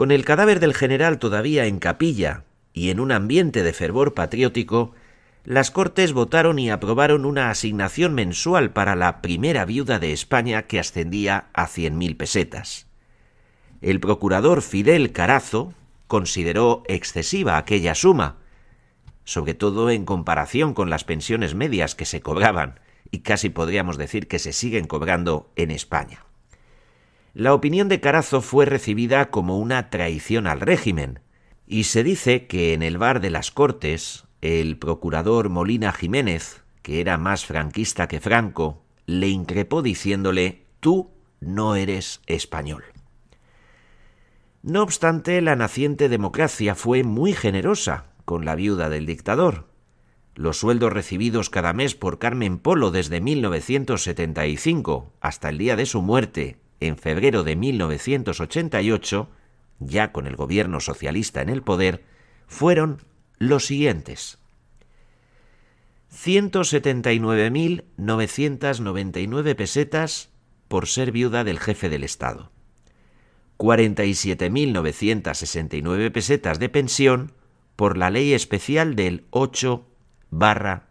Con el cadáver del general todavía en capilla y en un ambiente de fervor patriótico, las Cortes votaron y aprobaron una asignación mensual para la primera viuda de España que ascendía a 100.000 pesetas. El procurador Fidel Carazo consideró excesiva aquella suma, sobre todo en comparación con las pensiones medias que se cobraban y casi podríamos decir que se siguen cobrando en España. La opinión de Carazo fue recibida como una traición al régimen, y se dice que en el bar de las Cortes, el procurador Molina Jiménez, que era más franquista que Franco, le increpó diciéndole, tú no eres español. No obstante, la naciente democracia fue muy generosa con la viuda del dictador. Los sueldos recibidos cada mes por Carmen Polo desde 1975 hasta el día de su muerte en febrero de 1988, ya con el gobierno socialista en el poder, fueron los siguientes. 179.999 pesetas por ser viuda del jefe del Estado. 47.969 pesetas de pensión por la ley especial del 8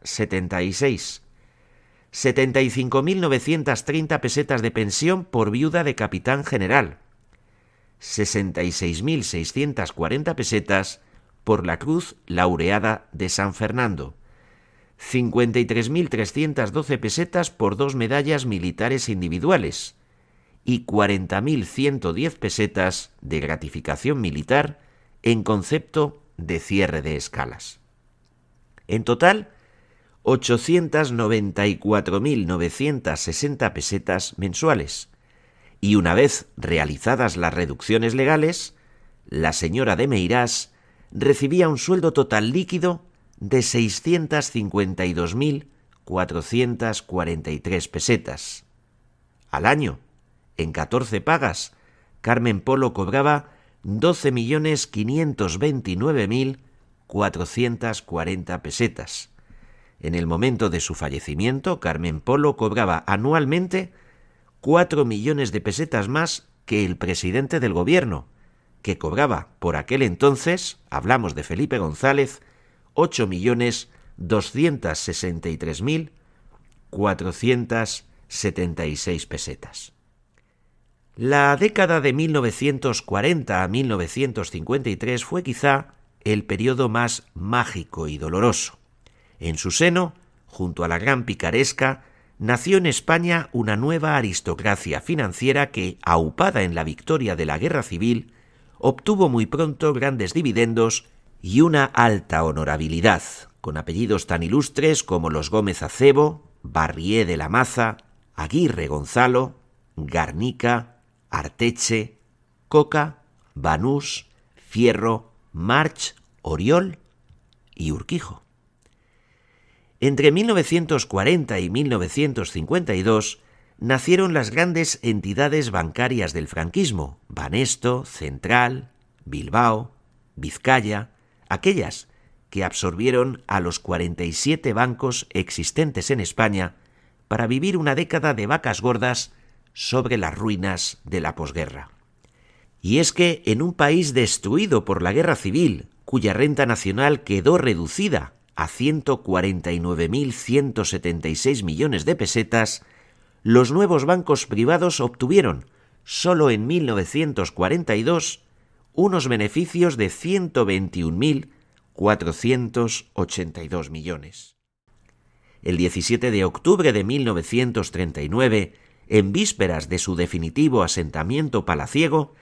76. 75.930 pesetas de pensión por viuda de capitán general, 66.640 pesetas por la Cruz Laureada de San Fernando, 53.312 pesetas por dos medallas militares individuales y 40.110 pesetas de gratificación militar en concepto de cierre de escalas. En total, 894.960 pesetas mensuales. Y una vez realizadas las reducciones legales, la señora de Meirás recibía un sueldo total líquido de 652.443 pesetas. Al año, en 14 pagas, Carmen Polo cobraba 12.529.440 pesetas en el momento de su fallecimiento, Carmen Polo cobraba anualmente 4 millones de pesetas más que el presidente del gobierno, que cobraba por aquel entonces, hablamos de Felipe González, 8.263.476 millones mil pesetas. La década de 1940 a 1953 fue quizá el periodo más mágico y doloroso. En su seno, junto a la gran picaresca, nació en España una nueva aristocracia financiera que, aupada en la victoria de la guerra civil, obtuvo muy pronto grandes dividendos y una alta honorabilidad, con apellidos tan ilustres como los Gómez Acebo, Barrié de la Maza, Aguirre Gonzalo, Garnica, Arteche, Coca, Banús, Fierro, March, Oriol y Urquijo. Entre 1940 y 1952 nacieron las grandes entidades bancarias del franquismo, Banesto, Central, Bilbao, Vizcaya, aquellas que absorbieron a los 47 bancos existentes en España para vivir una década de vacas gordas sobre las ruinas de la posguerra. Y es que en un país destruido por la guerra civil, cuya renta nacional quedó reducida a 149.176 millones de pesetas, los nuevos bancos privados obtuvieron, solo en 1942, unos beneficios de 121.482 millones. El 17 de octubre de 1939, en vísperas de su definitivo asentamiento palaciego,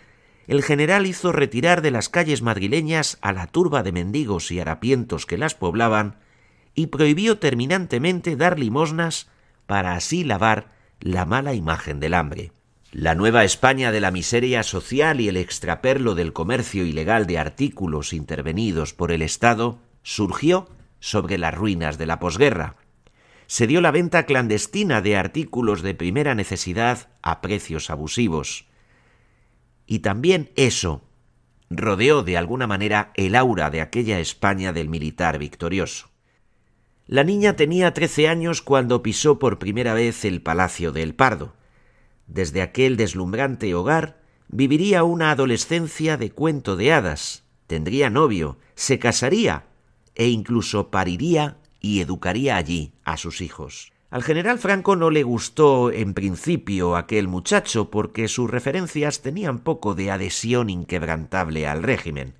el general hizo retirar de las calles madrileñas a la turba de mendigos y harapientos que las poblaban y prohibió terminantemente dar limosnas para así lavar la mala imagen del hambre. La nueva España de la miseria social y el extraperlo del comercio ilegal de artículos intervenidos por el Estado surgió sobre las ruinas de la posguerra. Se dio la venta clandestina de artículos de primera necesidad a precios abusivos y también eso rodeó de alguna manera el aura de aquella España del militar victorioso. La niña tenía trece años cuando pisó por primera vez el Palacio del Pardo. Desde aquel deslumbrante hogar viviría una adolescencia de cuento de hadas, tendría novio, se casaría e incluso pariría y educaría allí a sus hijos. Al general Franco no le gustó en principio aquel muchacho porque sus referencias tenían poco de adhesión inquebrantable al régimen.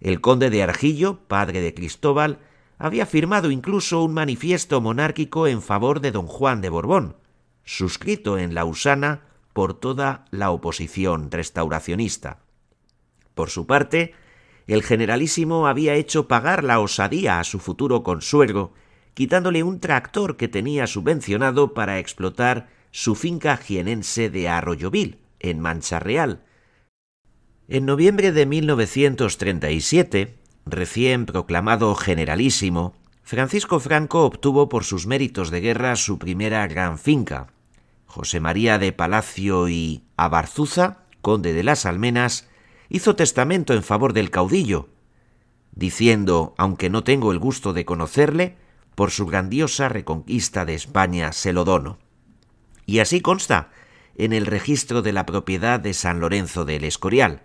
El conde de Argillo, padre de Cristóbal, había firmado incluso un manifiesto monárquico en favor de don Juan de Borbón, suscrito en Lausana por toda la oposición restauracionista. Por su parte, el generalísimo había hecho pagar la osadía a su futuro consuelo quitándole un tractor que tenía subvencionado para explotar su finca jienense de Arroyovil, en Mancha Real. En noviembre de 1937, recién proclamado generalísimo, Francisco Franco obtuvo por sus méritos de guerra su primera gran finca. José María de Palacio y Abarzuza, conde de las Almenas, hizo testamento en favor del caudillo, diciendo, aunque no tengo el gusto de conocerle, por su grandiosa reconquista de España se lo dono. Y así consta en el registro de la propiedad de San Lorenzo del Escorial.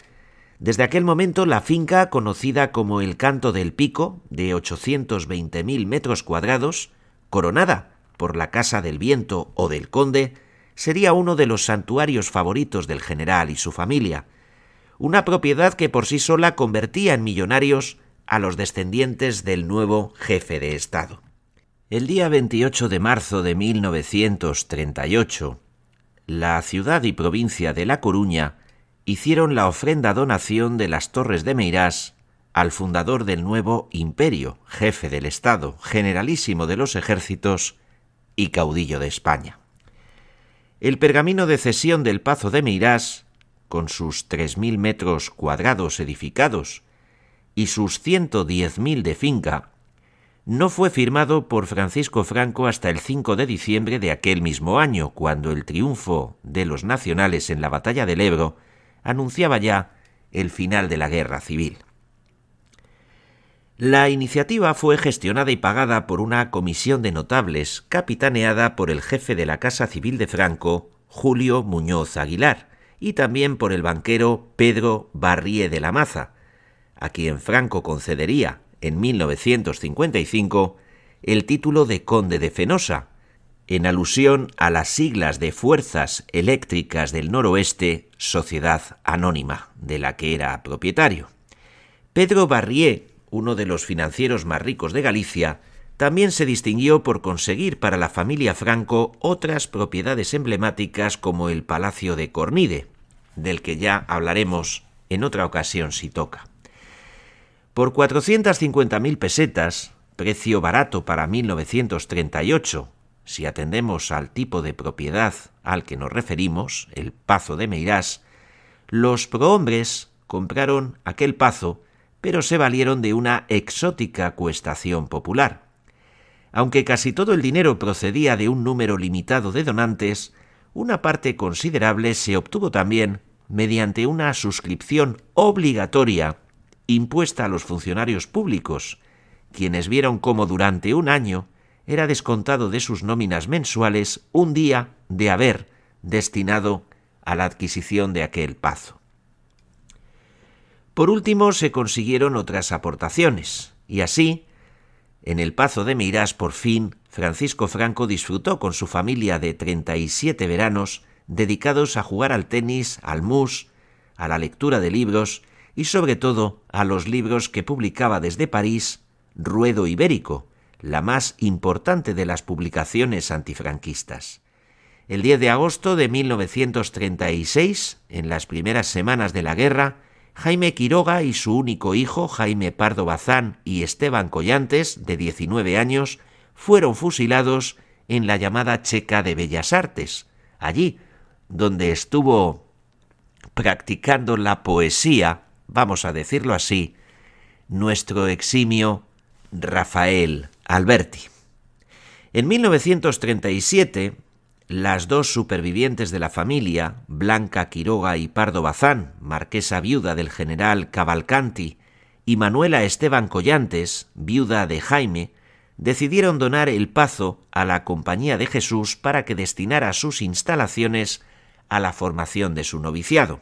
Desde aquel momento la finca, conocida como el Canto del Pico, de 820.000 metros cuadrados, coronada por la Casa del Viento o del Conde, sería uno de los santuarios favoritos del general y su familia, una propiedad que por sí sola convertía en millonarios a los descendientes del nuevo jefe de Estado. El día 28 de marzo de 1938, la ciudad y provincia de La Coruña hicieron la ofrenda donación de las Torres de Meirás al fundador del nuevo imperio, jefe del Estado, generalísimo de los ejércitos y caudillo de España. El pergamino de cesión del Pazo de Meirás, con sus 3.000 metros cuadrados edificados y sus 110.000 de finca, no fue firmado por Francisco Franco hasta el 5 de diciembre de aquel mismo año, cuando el triunfo de los nacionales en la batalla del Ebro anunciaba ya el final de la guerra civil. La iniciativa fue gestionada y pagada por una comisión de notables, capitaneada por el jefe de la Casa Civil de Franco, Julio Muñoz Aguilar, y también por el banquero Pedro Barrié de la Maza, a quien Franco concedería, en 1955, el título de Conde de Fenosa, en alusión a las siglas de Fuerzas Eléctricas del Noroeste, Sociedad Anónima, de la que era propietario. Pedro Barrié, uno de los financieros más ricos de Galicia, también se distinguió por conseguir para la familia Franco otras propiedades emblemáticas como el Palacio de Cornide, del que ya hablaremos en otra ocasión si toca. Por 450.000 pesetas, precio barato para 1938, si atendemos al tipo de propiedad al que nos referimos, el Pazo de Meirás, los prohombres compraron aquel pazo, pero se valieron de una exótica cuestación popular. Aunque casi todo el dinero procedía de un número limitado de donantes, una parte considerable se obtuvo también mediante una suscripción obligatoria impuesta a los funcionarios públicos, quienes vieron cómo durante un año era descontado de sus nóminas mensuales un día de haber destinado a la adquisición de aquel pazo. Por último, se consiguieron otras aportaciones, y así, en el Pazo de Mirás, por fin, Francisco Franco disfrutó con su familia de 37 veranos dedicados a jugar al tenis, al mus, a la lectura de libros y sobre todo a los libros que publicaba desde París Ruedo Ibérico, la más importante de las publicaciones antifranquistas. El 10 de agosto de 1936, en las primeras semanas de la guerra, Jaime Quiroga y su único hijo, Jaime Pardo Bazán y Esteban Collantes, de 19 años, fueron fusilados en la llamada Checa de Bellas Artes, allí donde estuvo practicando la poesía vamos a decirlo así, nuestro eximio Rafael Alberti. En 1937, las dos supervivientes de la familia, Blanca Quiroga y Pardo Bazán, marquesa viuda del general Cavalcanti, y Manuela Esteban Collantes, viuda de Jaime, decidieron donar el Pazo a la Compañía de Jesús para que destinara sus instalaciones a la formación de su noviciado.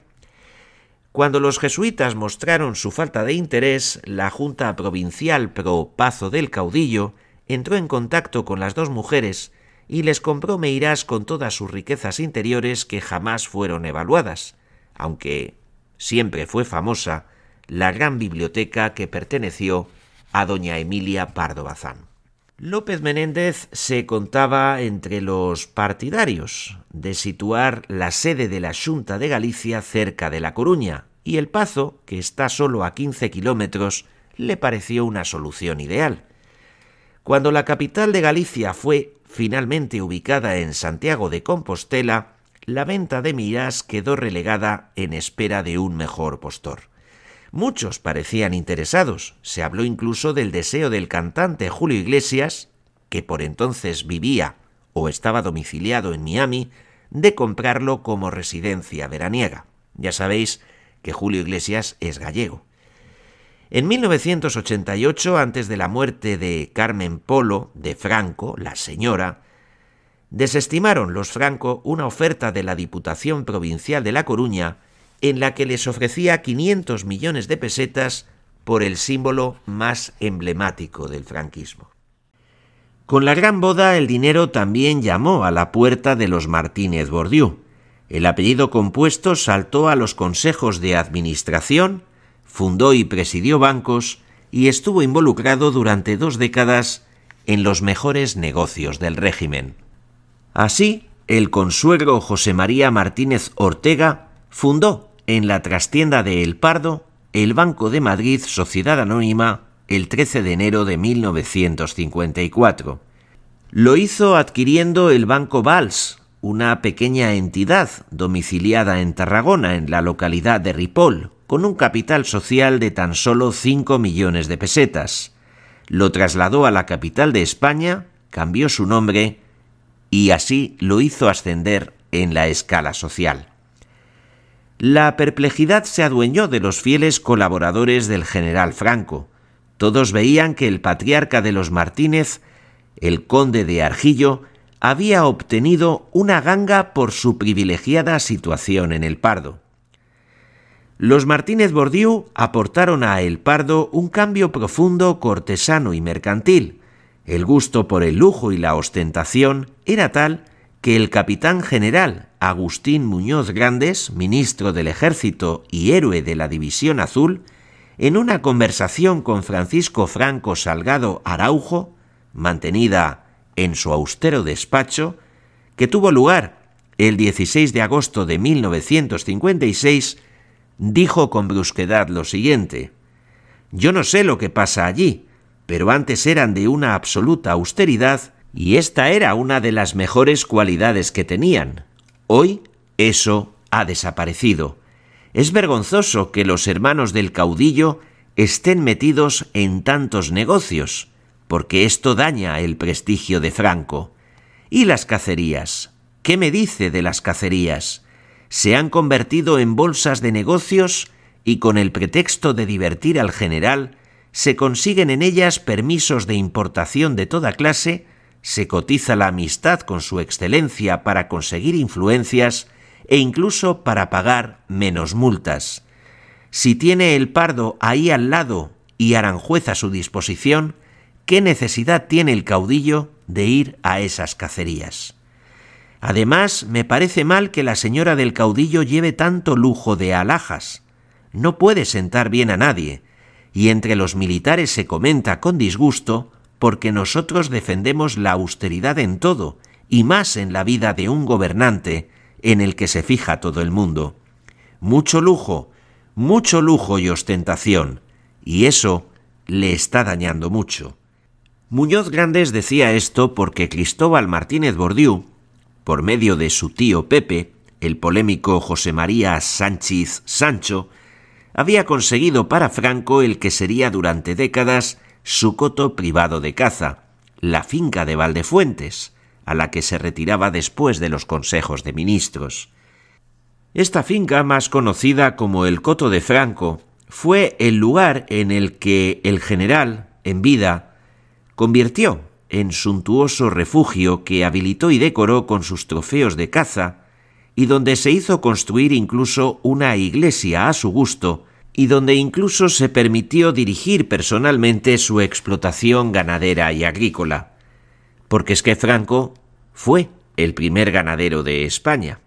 Cuando los jesuitas mostraron su falta de interés, la Junta Provincial Pro Pazo del Caudillo entró en contacto con las dos mujeres y les compró Meirás con todas sus riquezas interiores que jamás fueron evaluadas, aunque siempre fue famosa la gran biblioteca que perteneció a doña Emilia Pardo Bazán. López Menéndez se contaba entre los partidarios de situar la sede de la Junta de Galicia cerca de La Coruña, y el Pazo, que está solo a 15 kilómetros, le pareció una solución ideal. Cuando la capital de Galicia fue finalmente ubicada en Santiago de Compostela, la venta de miras quedó relegada en espera de un mejor postor. Muchos parecían interesados. Se habló incluso del deseo del cantante Julio Iglesias, que por entonces vivía o estaba domiciliado en Miami, de comprarlo como residencia veraniega. Ya sabéis que Julio Iglesias es gallego. En 1988, antes de la muerte de Carmen Polo, de Franco, la señora, desestimaron los Franco una oferta de la Diputación Provincial de La Coruña en la que les ofrecía 500 millones de pesetas por el símbolo más emblemático del franquismo. Con la gran boda el dinero también llamó a la puerta de los Martínez Bordiú. El apellido compuesto saltó a los consejos de administración, fundó y presidió bancos y estuvo involucrado durante dos décadas en los mejores negocios del régimen. Así, el consuegro José María Martínez Ortega fundó en la trastienda de El Pardo, el Banco de Madrid Sociedad Anónima, el 13 de enero de 1954. Lo hizo adquiriendo el Banco Vals, una pequeña entidad domiciliada en Tarragona, en la localidad de Ripoll, con un capital social de tan solo 5 millones de pesetas. Lo trasladó a la capital de España, cambió su nombre y así lo hizo ascender en la escala social. La perplejidad se adueñó de los fieles colaboradores del general Franco. Todos veían que el patriarca de los Martínez, el conde de Argillo, había obtenido una ganga por su privilegiada situación en el Pardo. Los Martínez Bordiú aportaron a El Pardo un cambio profundo cortesano y mercantil. El gusto por el lujo y la ostentación era tal que el capitán general Agustín Muñoz Grandes, ministro del Ejército y héroe de la División Azul, en una conversación con Francisco Franco Salgado Araujo, mantenida en su austero despacho, que tuvo lugar el 16 de agosto de 1956, dijo con brusquedad lo siguiente. Yo no sé lo que pasa allí, pero antes eran de una absoluta austeridad y esta era una de las mejores cualidades que tenían. Hoy eso ha desaparecido. Es vergonzoso que los hermanos del caudillo estén metidos en tantos negocios, porque esto daña el prestigio de Franco. ¿Y las cacerías? ¿Qué me dice de las cacerías? Se han convertido en bolsas de negocios y con el pretexto de divertir al general, se consiguen en ellas permisos de importación de toda clase se cotiza la amistad con su excelencia para conseguir influencias e incluso para pagar menos multas. Si tiene el pardo ahí al lado y Aranjuez a su disposición, ¿qué necesidad tiene el caudillo de ir a esas cacerías? Además, me parece mal que la señora del caudillo lleve tanto lujo de alhajas. No puede sentar bien a nadie, y entre los militares se comenta con disgusto porque nosotros defendemos la austeridad en todo, y más en la vida de un gobernante en el que se fija todo el mundo. Mucho lujo, mucho lujo y ostentación, y eso le está dañando mucho. Muñoz Grandes decía esto porque Cristóbal Martínez Bordiú, por medio de su tío Pepe, el polémico José María Sánchez Sancho, había conseguido para Franco el que sería durante décadas su coto privado de caza, la finca de Valdefuentes, a la que se retiraba después de los consejos de ministros. Esta finca, más conocida como el Coto de Franco, fue el lugar en el que el general, en vida, convirtió en suntuoso refugio que habilitó y decoró con sus trofeos de caza, y donde se hizo construir incluso una iglesia a su gusto, y donde incluso se permitió dirigir personalmente su explotación ganadera y agrícola, porque es que Franco fue el primer ganadero de España.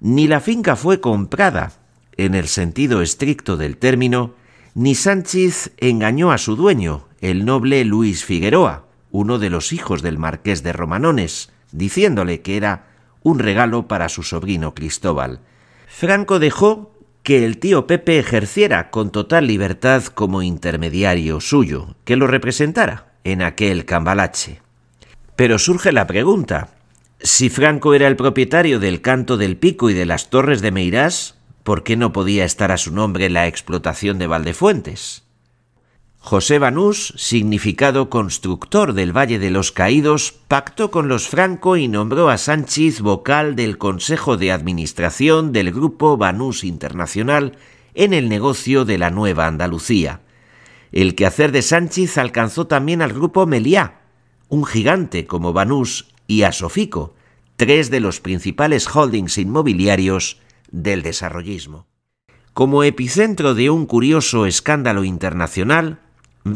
Ni la finca fue comprada, en el sentido estricto del término, ni Sánchez engañó a su dueño, el noble Luis Figueroa, uno de los hijos del marqués de Romanones, diciéndole que era un regalo para su sobrino Cristóbal. Franco dejó que el tío Pepe ejerciera con total libertad como intermediario suyo, que lo representara en aquel cambalache. Pero surge la pregunta, si Franco era el propietario del Canto del Pico y de las Torres de Meirás, ¿por qué no podía estar a su nombre la explotación de Valdefuentes? José Banús, significado constructor del Valle de los Caídos, pactó con los Franco y nombró a Sánchez vocal del Consejo de Administración del Grupo Banús Internacional en el negocio de la Nueva Andalucía. El quehacer de Sánchez alcanzó también al Grupo Meliá, un gigante como Banús y a Sofico, tres de los principales holdings inmobiliarios del desarrollismo. Como epicentro de un curioso escándalo internacional,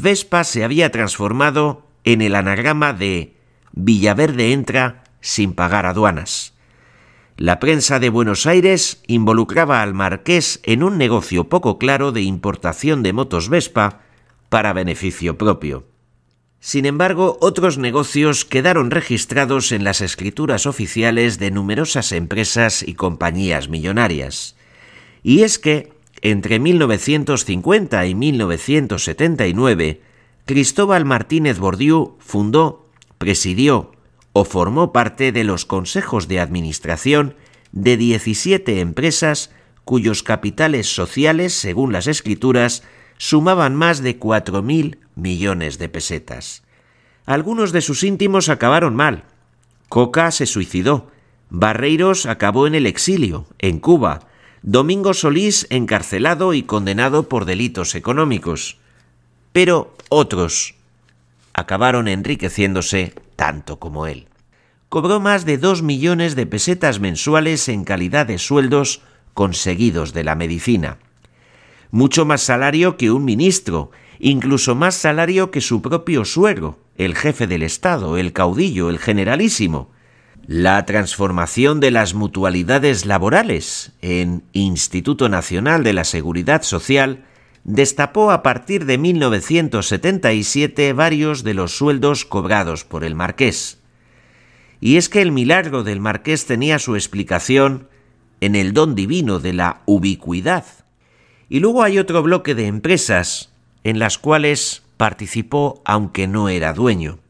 Vespa se había transformado en el anagrama de Villaverde entra sin pagar aduanas. La prensa de Buenos Aires involucraba al marqués en un negocio poco claro de importación de motos Vespa para beneficio propio. Sin embargo, otros negocios quedaron registrados en las escrituras oficiales de numerosas empresas y compañías millonarias. Y es que entre 1950 y 1979, Cristóbal Martínez Bordiú fundó, presidió o formó parte de los consejos de administración de 17 empresas cuyos capitales sociales, según las escrituras, sumaban más de 4.000 millones de pesetas. Algunos de sus íntimos acabaron mal. Coca se suicidó. Barreiros acabó en el exilio, en Cuba, Domingo Solís encarcelado y condenado por delitos económicos. Pero otros acabaron enriqueciéndose tanto como él. Cobró más de dos millones de pesetas mensuales en calidad de sueldos conseguidos de la medicina. Mucho más salario que un ministro, incluso más salario que su propio suegro, el jefe del Estado, el caudillo, el generalísimo la transformación de las mutualidades laborales en Instituto Nacional de la Seguridad Social destapó a partir de 1977 varios de los sueldos cobrados por el marqués. Y es que el milagro del marqués tenía su explicación en el don divino de la ubicuidad. Y luego hay otro bloque de empresas en las cuales participó aunque no era dueño.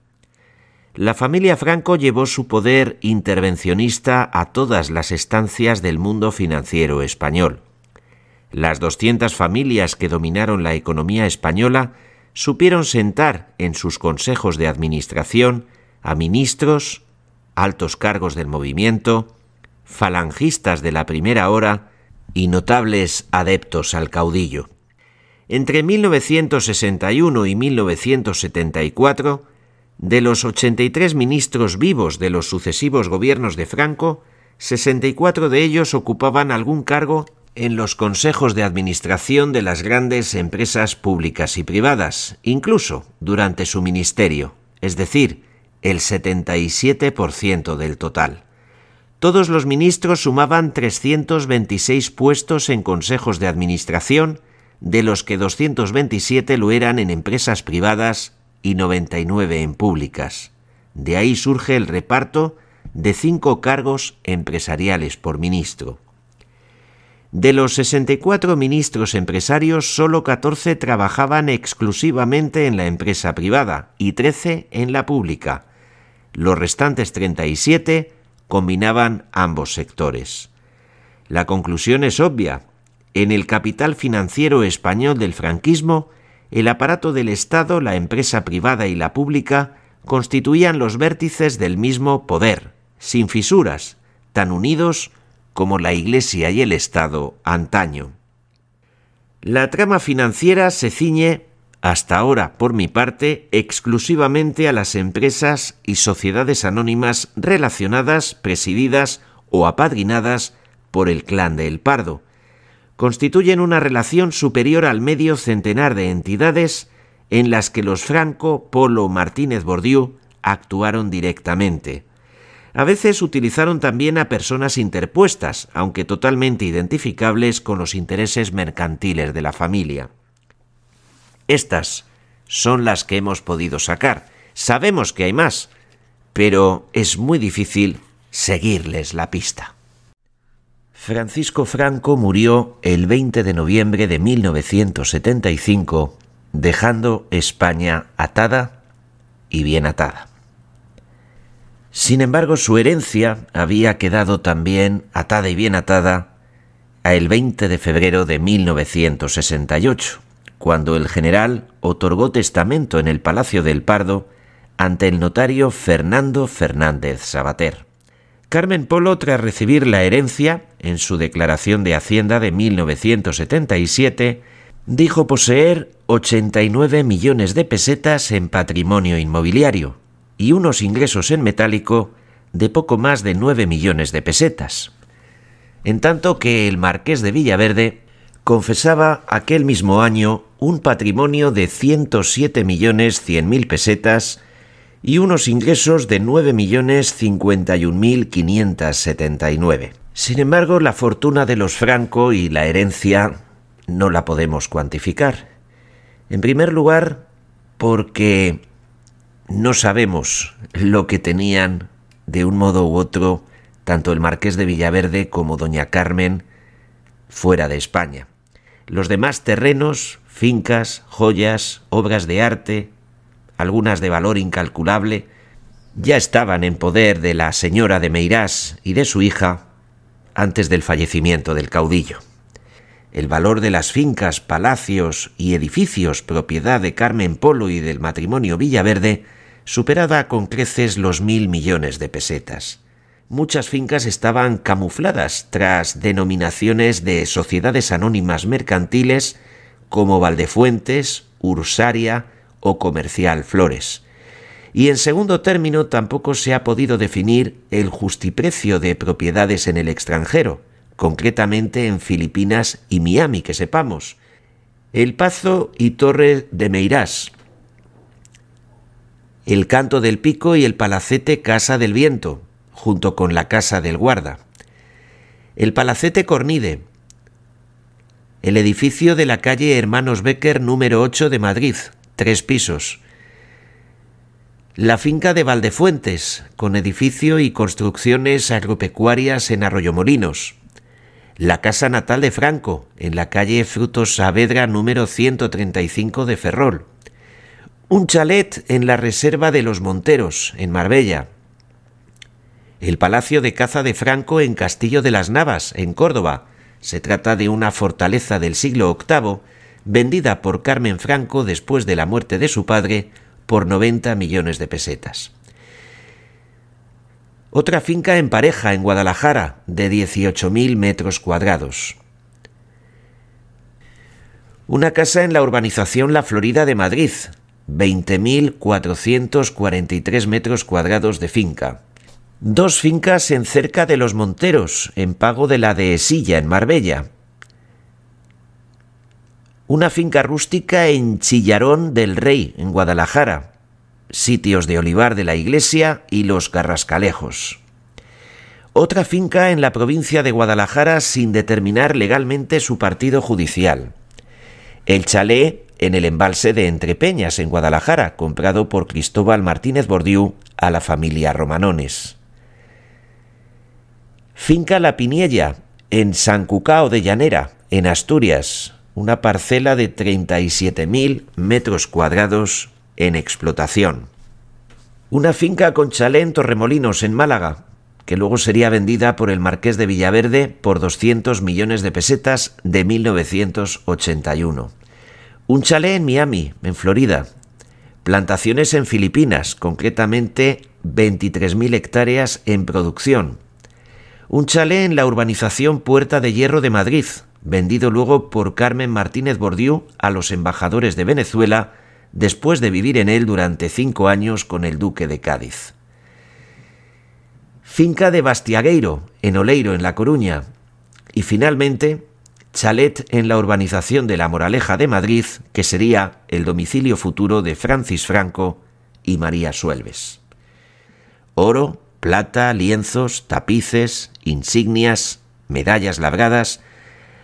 La familia Franco llevó su poder intervencionista a todas las estancias del mundo financiero español. Las 200 familias que dominaron la economía española supieron sentar en sus consejos de administración a ministros, altos cargos del movimiento, falangistas de la primera hora y notables adeptos al caudillo. Entre 1961 y 1974 de los 83 ministros vivos de los sucesivos gobiernos de Franco, 64 de ellos ocupaban algún cargo en los consejos de administración de las grandes empresas públicas y privadas, incluso durante su ministerio, es decir, el 77% del total. Todos los ministros sumaban 326 puestos en consejos de administración, de los que 227 lo eran en empresas privadas y 99 en públicas. De ahí surge el reparto de cinco cargos empresariales por ministro. De los 64 ministros empresarios, solo 14 trabajaban exclusivamente en la empresa privada y 13 en la pública. Los restantes 37 combinaban ambos sectores. La conclusión es obvia. En el capital financiero español del franquismo, el aparato del Estado, la empresa privada y la pública constituían los vértices del mismo poder, sin fisuras, tan unidos como la Iglesia y el Estado antaño. La trama financiera se ciñe, hasta ahora por mi parte, exclusivamente a las empresas y sociedades anónimas relacionadas, presididas o apadrinadas por el clan de El Pardo, constituyen una relación superior al medio centenar de entidades en las que los Franco, Polo, Martínez Bordiú actuaron directamente. A veces utilizaron también a personas interpuestas, aunque totalmente identificables con los intereses mercantiles de la familia. Estas son las que hemos podido sacar. Sabemos que hay más, pero es muy difícil seguirles la pista. Francisco Franco murió el 20 de noviembre de 1975, dejando España atada y bien atada. Sin embargo, su herencia había quedado también atada y bien atada a el 20 de febrero de 1968, cuando el general otorgó testamento en el Palacio del Pardo ante el notario Fernando Fernández Sabater. Carmen Polo, tras recibir la herencia, en su declaración de Hacienda de 1977, dijo poseer 89 millones de pesetas en patrimonio inmobiliario y unos ingresos en metálico de poco más de 9 millones de pesetas. En tanto que el marqués de Villaverde confesaba aquel mismo año un patrimonio de 107 millones 100 mil pesetas y unos ingresos de 9.051.579. Sin embargo, la fortuna de los Franco y la herencia no la podemos cuantificar. En primer lugar, porque no sabemos lo que tenían de un modo u otro tanto el marqués de Villaverde como doña Carmen fuera de España. Los demás terrenos, fincas, joyas, obras de arte, algunas de valor incalculable, ya estaban en poder de la señora de Meirás y de su hija antes del fallecimiento del caudillo. El valor de las fincas, palacios y edificios propiedad de Carmen Polo y del matrimonio Villaverde superaba con creces los mil millones de pesetas. Muchas fincas estaban camufladas tras denominaciones de sociedades anónimas mercantiles como Valdefuentes, Ursaria, o comercial flores. Y en segundo término tampoco se ha podido definir el justiprecio de propiedades en el extranjero, concretamente en Filipinas y Miami, que sepamos. El Pazo y Torre de Meirás. El Canto del Pico y el Palacete Casa del Viento, junto con la Casa del Guarda. El Palacete Cornide. El edificio de la calle Hermanos Becker número 8 de Madrid, tres pisos. La finca de Valdefuentes, con edificio y construcciones agropecuarias en Arroyomolinos. La casa natal de Franco, en la calle Frutos Saavedra número 135 de Ferrol. Un chalet en la Reserva de los Monteros, en Marbella. El Palacio de Caza de Franco en Castillo de las Navas, en Córdoba. Se trata de una fortaleza del siglo VIII vendida por Carmen Franco después de la muerte de su padre por 90 millones de pesetas. Otra finca en pareja en Guadalajara de 18.000 metros cuadrados. Una casa en la urbanización La Florida de Madrid, 20.443 metros cuadrados de finca. Dos fincas en cerca de Los Monteros, en pago de la de Esilla, en Marbella, una finca rústica en Chillarón del Rey, en Guadalajara, sitios de olivar de la iglesia y los carrascalejos. Otra finca en la provincia de Guadalajara sin determinar legalmente su partido judicial. El chalé en el embalse de Entrepeñas, en Guadalajara, comprado por Cristóbal Martínez Bordiú a la familia Romanones. Finca La Piniella, en San Cucao de Llanera, en Asturias, una parcela de 37.000 metros cuadrados en explotación. Una finca con chalé en Torremolinos, en Málaga, que luego sería vendida por el marqués de Villaverde por 200 millones de pesetas de 1981. Un chalé en Miami, en Florida. Plantaciones en Filipinas, concretamente 23.000 hectáreas en producción. Un chalé en la urbanización Puerta de Hierro de Madrid, vendido luego por Carmen Martínez Bordiú a los embajadores de Venezuela, después de vivir en él durante cinco años con el duque de Cádiz. Finca de Bastiagueiro, en Oleiro, en La Coruña. Y finalmente, chalet en la urbanización de La Moraleja de Madrid, que sería el domicilio futuro de Francis Franco y María Suelves. Oro, plata, lienzos, tapices, insignias, medallas labradas,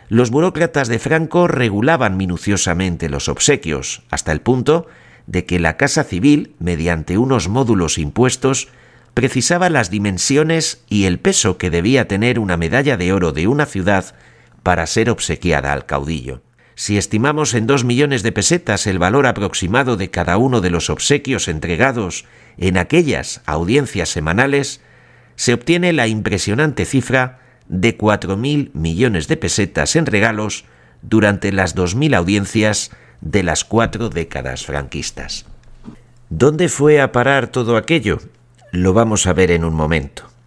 los burócratas de Franco regulaban minuciosamente los obsequios, hasta el punto de que la Casa Civil, mediante unos módulos impuestos, precisaba las dimensiones y el peso que debía tener una medalla de oro de una ciudad para ser obsequiada al caudillo. Si estimamos en dos millones de pesetas el valor aproximado de cada uno de los obsequios entregados en aquellas audiencias semanales, se obtiene la impresionante cifra de 4.000 millones de pesetas en regalos durante las 2.000 audiencias de las cuatro décadas franquistas. ¿Dónde fue a parar todo aquello? Lo vamos a ver en un momento.